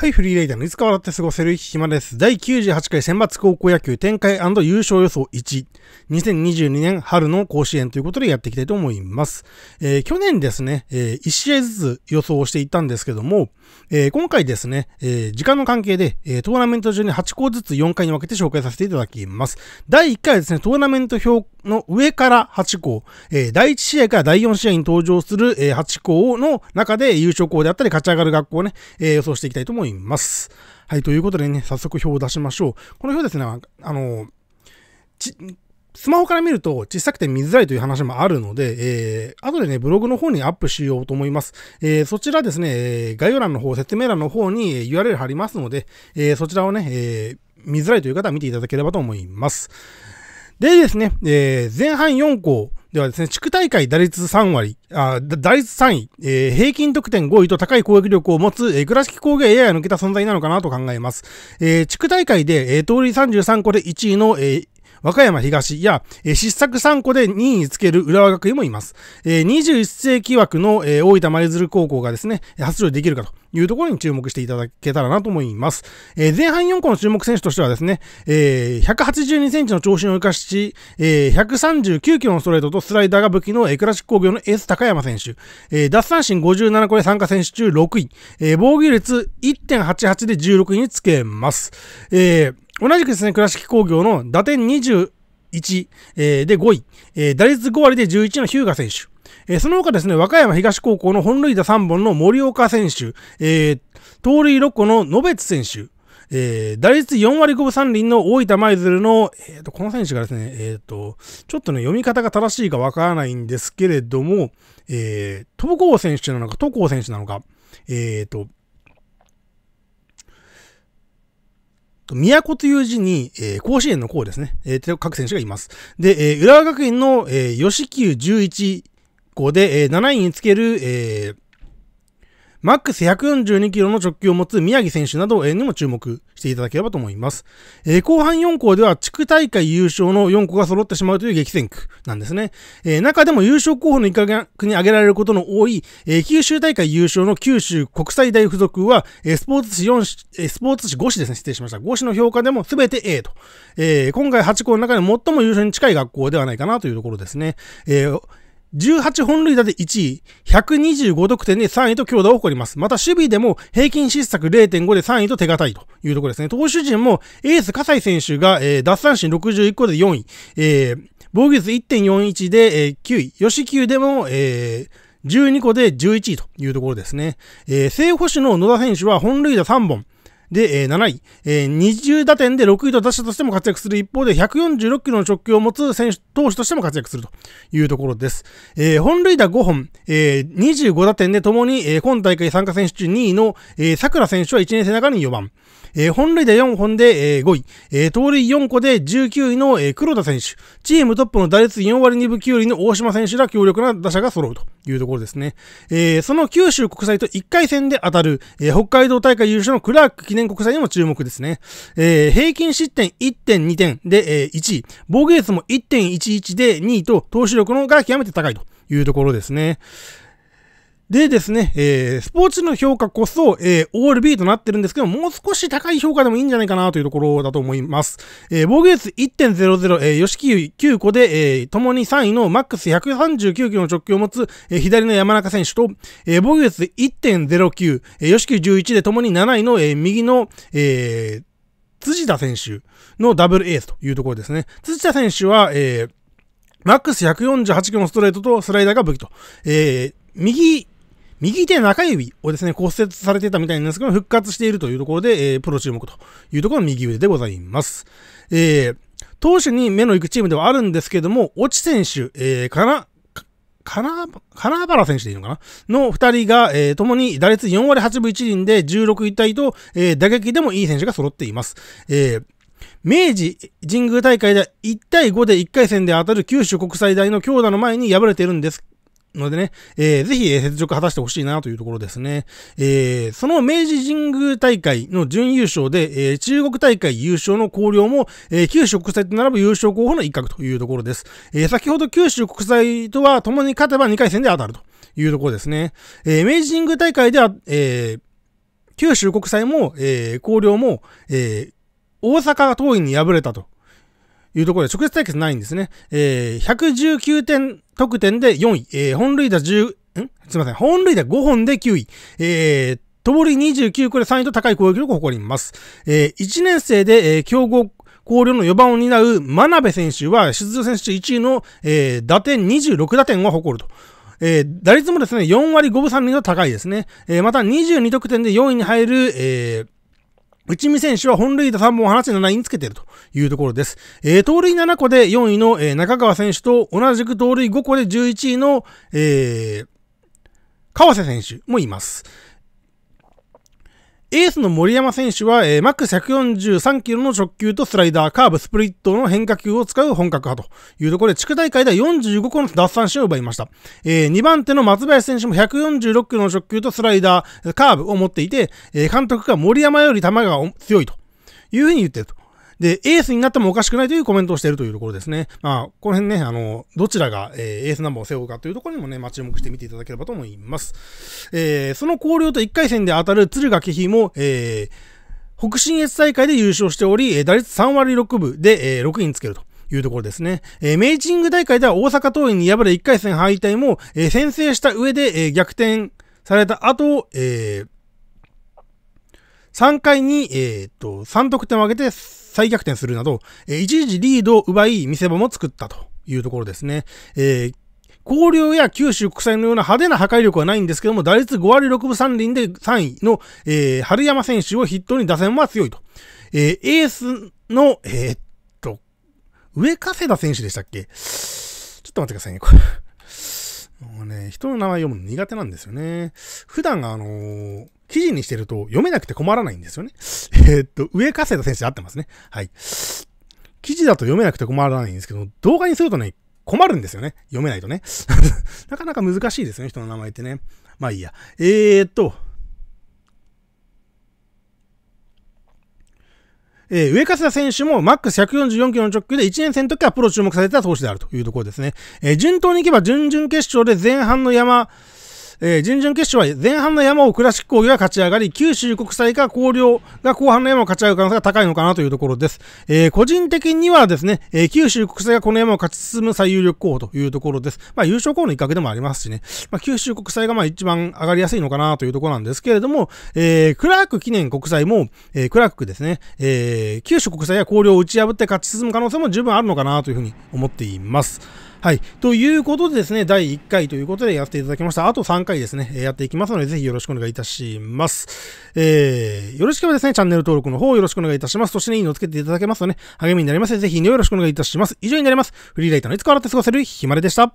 はい、フリーレイダーのいつか笑って過ごせる暇です。第98回選抜高校野球展開優勝予想1。2022年春の甲子園ということでやっていきたいと思います。えー、去年ですね、えー、1試合ずつ予想をしていったんですけども、えー、今回ですね、え時間の関係で、えトーナメント中に8校ずつ4回に分けて紹介させていただきます。第1回はですね、トーナメント表の上から8校、え第1試合から第4試合に登場する、え8校の中で優勝校であったり勝ち上がる学校をね、え予想していきたいと思います。います。はい、ということでね、早速表を出しましょう。この表ですね、あの、スマホから見ると小さくて見づらいという話もあるので、えー、後でね、ブログの方にアップしようと思います。えー、そちらですね、概要欄の方、説明欄の方に URL 貼りますので、えー、そちらをね、えー、見づらいという方は見ていただければと思います。でですね、えー、前半4項、ではですね、地区大会打率3割、あ打率3位、えー、平均得点5位と高い攻撃力を持つ、えー、倉敷工芸 AI 抜けた存在なのかなと考えます。えー、地区大会で、えー、盗塁33個で1位の、えー、和歌山東や、えー、失策3個で2位につける浦和学院もいます。えー、21世紀枠の、えー、大分舞鶴高校がですね、発表できるかというところに注目していただけたらなと思います。えー、前半4個の注目選手としてはですね、えー、182センチの長身を生かし、えー、139キロのストレートとスライダーが武器の、えー、クラシック工業のエース高山選手、えー、三振57個で参加選手中6位、えー、防御率1.88で16位につけます。えー同じくですね、倉敷工業の打点21、えー、で5位、えー、打率5割で11の日向選手。えー、その他ですね、和歌山東高校の本塁打3本の森岡選手、えー、盗塁6個の野別選手、えー、打率4割5分3厘の大分舞鶴の、えーと、この選手がですね、えーと、ちょっとね、読み方が正しいかわからないんですけれども、えー、戸郷選手なのか、戸郷選手なのか、えーと、都という字に、えー、甲子園の甲ですね。えー、各選手がいます。で、えー、浦和学院の、えー、吉久11号で、えー、7位につける、えー、マックス142キロの直球を持つ宮城選手などにも注目していただければと思います。えー、後半4校では地区大会優勝の4校が揃ってしまうという激戦区なんですね。えー、中でも優勝候補の一角に挙げられることの多い、えー、九州大会優勝の九州国際大付属は、えー、スポーツ紙4、えー、スポーツ紙5紙ですね、失礼しました。5紙の評価でも全て A と。えー、今回8校の中で最も優勝に近い学校ではないかなというところですね。えー、18本塁打で1位、125得点で3位と強打を誇ります。また守備でも平均失策0.5で3位と手堅いというところですね。投手陣もエース葛西選手が、えー、奪三振61個で4位、えー、防御率1.41で、えー、9位、吉球でも、えー、12個で11位というところですね。えー、正捕手の野田選手は本塁打3本、で、えー、7位、えー、20打点で6位と打者としても活躍する一方で、146キロの直球を持つ選手、投手としても活躍するというところです。えー、本塁打5本、えー、25打点で共に、えー、今大会参加選手中2位の、えー、桜選手は1年生中に4番。えー、本塁打4本で、えー、5位、えー、盗塁4個で19位の、えー、黒田選手、チームトップの打率4割2分9厘の大島選手ら強力な打者が揃うというところですね。えー、その九州国際と1回戦で当たる、えー、北海道大会優勝のクラーク記念国際にも注目ですね。えー、平均失点1.2点で、えー、1位、防御率も1.11で2位と、投手力のが極めて高いというところですね。でですね、えー、スポーツの評価こそ、えー、OLB となってるんですけど、もう少し高い評価でもいいんじゃないかなというところだと思います。えー、防御率1.00、えー、吉木9個で、えー、共に3位のマックス139キロの直球を持つ、えー、左の山中選手と、えー、防御率1.09、えー、吉木11で共に7位の、えー、右の、えー、辻田選手のダブルエースというところですね。辻田選手は、えー、マックス148キロのストレートとスライダーが武器と、えー、右右手中指をですね、骨折されてたみたいなんですけど、復活しているというところで、えー、プロ注目というところの右腕でございます。えー、投手に目の行くチームではあるんですけども、落ち選手、えー、かな金原選手でいいのかなの二人が、えー、共に打率4割8分1厘で16位体と、えー、打撃でもいい選手が揃っています。えー明治神宮大会で1対5で1回戦で当たる九州国際大の強打の前に敗れているんですのでね、えー、ぜひ、え雪辱果たしてほしいなというところですね。えー、その明治神宮大会の準優勝で、えー、中国大会優勝の高陵も、えー、九州国際と並ぶ優勝候補の一角というところです。えー、先ほど九州国際とは共に勝てば2回戦で当たるというところですね。えー、明治神宮大会では、えー、九州国際も、えー、高陵も、えー、大阪桐蔭に敗れたというところで、直接対決ないんですね。えー、119点得点で4位、えー、本塁打10、んすいません、本塁打5本で9位、えー、とり29、これ3位と高い攻撃力を誇ります。えー、1年生で、えー、強豪広陵の4番を担う真鍋選手は、出場選手1位の、えー、打点26打点を誇ると。えー、打率もですね、4割5分3厘と高いですね。えー、また22得点で4位に入る、えー、内海選手は本塁打3本を放ち7位につけているというところです。えー、盗塁7個で4位の、えー、中川選手と同じく盗塁5個で11位の、えー、川瀬選手もいます。エースの森山選手は、えー、マックス143キロの直球とスライダー、カーブ、スプリットの変化球を使う本格派というところで、地区大会では45個の脱三振を奪いました。えー、2番手の松林選手も146キロの直球とスライダー、カーブを持っていて、えー、監督が森山より球が強いというふうに言っていると。で、エースになってもおかしくないというコメントをしているというところですね。まあ、この辺ね、あの、どちらが、えー、エースナンバーを背負うかというところにもね、まあ、注目して見ていただければと思います。えー、その広陵と1回戦で当たる敦賀気比も、えー、北信越大会で優勝しており、打率3割6分で、えー、6位につけると。いうところですね。えー、メイチング大会では大阪桐蔭に敗れ1回戦敗退も、えー、先制した上で、えー、逆転された後、えー、3回に、えー、と、3得点を挙げて再逆転するなど、えー、一時リードを奪い、見せ場も作ったというところですね。えー広陵や九州国際のような派手な破壊力はないんですけども、打率5割6分3厘で3位の、えー、春山選手を筆頭に打線は強いと。えー、エースの、えー、っと、上加世田選手でしたっけちょっと待ってくださいね、これ。もうね、人の名前読むの苦手なんですよね。普段あのー、記事にしてると読めなくて困らないんですよね。えー、っと、上加瀬田選手合ってますね。はい。記事だと読めなくて困らないんですけど、動画にするとね、困るんですよね。読めないとね。なかなか難しいですね、人の名前ってね。まあいいや。えー、っと、えー、上加世田選手もマックス144キロの直球で1年生の時はプロ注目されてた投手であるというところですね。えー、順当に行けば準々決勝で前半の山、えー、準々決勝は前半の山を倉敷工業が勝ち上がり、九州国際か広陵が後半の山を勝ち上がる可能性が高いのかなというところです。えー、個人的にはですね、えー、九州国際がこの山を勝ち進む最有力候補というところです。まあ、優勝候補の一角でもありますしね、まあ、九州国際がまあ一番上がりやすいのかなというところなんですけれども、えー、クラーク記念国際も、えー、クラークですね、えー、九州国際や広陵を打ち破って勝ち進む可能性も十分あるのかなというふうに思っています。はい。ということでですね、第1回ということでやっていただきました。あと3回ですね、やっていきますので、ぜひよろしくお願いいたします。えー、よろしければですね、チャンネル登録の方よろしくお願いいたします。そして、ね、いいのをつけていただけますとね、励みになりますので、ぜひ、ね、よろしくお願いいたします。以上になります。フリーライターのいつか笑って過ごせるひまれでした。